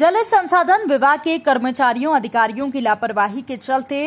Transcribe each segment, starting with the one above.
जल संसाधन विभाग के कर्मचारियों अधिकारियों की लापरवाही के चलते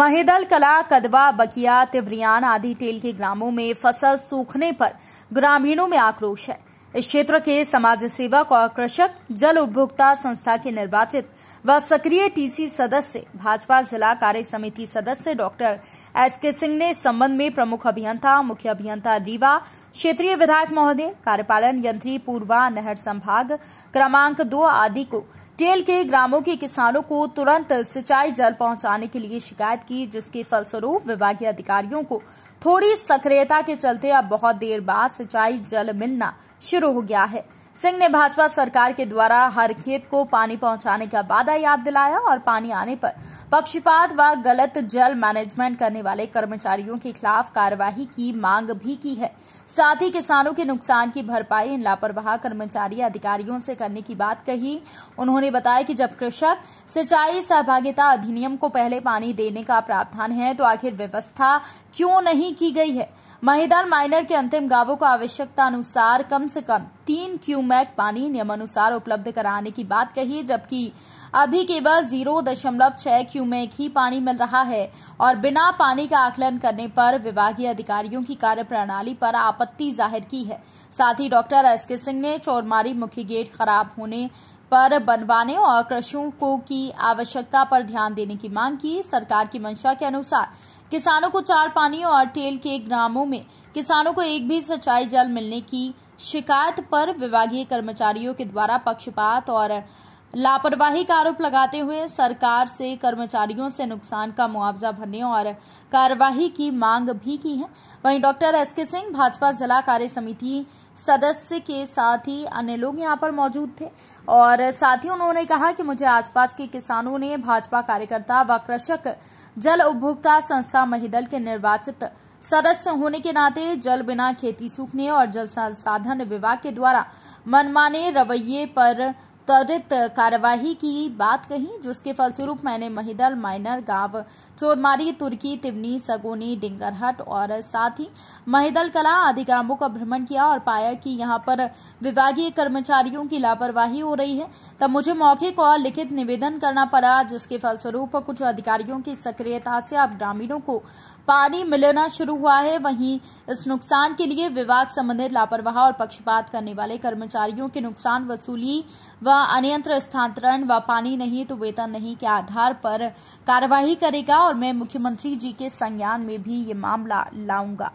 महेदल कला कदवा बकिया तिवरियान आदि टेल के ग्रामों में फसल सूखने पर ग्रामीणों में आक्रोश है इस क्षेत्र के समाज सेवक और कृषक जल उपभोक्ता संस्था के निर्वाचित व सक्रिय टीसी सदस्य भाजपा जिला कार्य समिति सदस्य डॉक्टर एस के सिंह ने इस संबंध में प्रमुख अभियंता मुख्य अभियंता रीवा क्षेत्रीय विधायक महोदय कार्यपालन यंत्री पूर्वा नहर संभाग क्रमांक दो आदि को टेल के ग्रामों के किसानों को तुरंत सिंचाई जल पहुंचाने के लिए शिकायत की जिसके फलस्वरूप विभागीय अधिकारियों को थोड़ी सक्रियता के चलते अब बहुत देर बाद सिंचाई जल मिलना शुरू हो गया है सिंह ने भाजपा सरकार के द्वारा हर खेत को पानी पहुंचाने का वादा याद दिलाया और पानी आने पर पक्षपात व गलत जल मैनेजमेंट करने वाले कर्मचारियों के खिलाफ कार्यवाही की मांग भी की है साथ ही किसानों के नुकसान की भरपाई इन लापरवाह कर्मचारी अधिकारियों से करने की बात कही उन्होंने बताया कि जब कृषक सिंचाई सहभागिता अधिनियम को पहले पानी देने का प्रावधान है तो आखिर व्यवस्था क्यों नहीं की गई है महीदार माइनर के अंतिम गांवों को आवश्यकता अनुसार कम से कम तीन क्यूमैक पानी नियमानुसार उपलब्ध कराने की बात कही जबकि अभी केवल जीरो दशमलव छह मैक ही पानी मिल रहा है और बिना पानी का आकलन करने पर विभागीय अधिकारियों की कार्यप्रणाली पर आपत्ति जाहिर की है साथ ही डॉक्टर एस के सिंह ने चोरमारी मुख्य गेट खराब होने पर बनवाने और कृषकों की आवश्यकता पर ध्यान देने की मांग की सरकार की मंशा के अनुसार किसानों को चार पानी और टेल के ग्रामों में किसानों को एक भी सिंचाई जल मिलने की शिकायत पर विभागीय कर्मचारियों के द्वारा पक्षपात और लापरवाही का आरोप लगाते हुए सरकार से कर्मचारियों से नुकसान का मुआवजा भरने और कार्यवाही की मांग भी की है वहीं डॉक्टर एस के सिंह भाजपा जिला कार्य समिति सदस्य के साथ ही अन्य लोग यहां पर मौजूद थे और साथ ही उन्होंने कहा कि मुझे आसपास के किसानों ने भाजपा कार्यकर्ता व कृषक जल उपभोक्ता संस्था महिदल के निर्वाचित सदस्य होने के नाते जल बिना खेती सूखने और जल संसाधन विभाग के द्वारा मनमाने रवैये पर त्वरित कार्यवाही की बात कही जिसके फलस्वरूप मैंने महिदल माइनर गांव चोरमारी तुर्की तिवनी सगोनी डिंगरहट और साथ ही महिदल कला आदि का भ्रमण किया और पाया कि यहां पर विभागीय कर्मचारियों की लापरवाही हो रही है तब मुझे मौखिक और लिखित निवेदन करना पड़ा जिसके फलस्वरूप कुछ अधिकारियों की सक्रियता से अब ग्रामीणों को पानी मिलना शुरू हुआ है वहीं इस नुकसान के लिए विभाग संबंधित लापरवाह और पक्षपात करने वाले कर्मचारियों के नुकसान वसूली व अनियंत्र स्थानांतरण व पानी नहीं तो वेतन नहीं के आधार पर कार्यवाही करेगा और मैं मुख्यमंत्री जी के संज्ञान में भी ये मामला लाऊंगा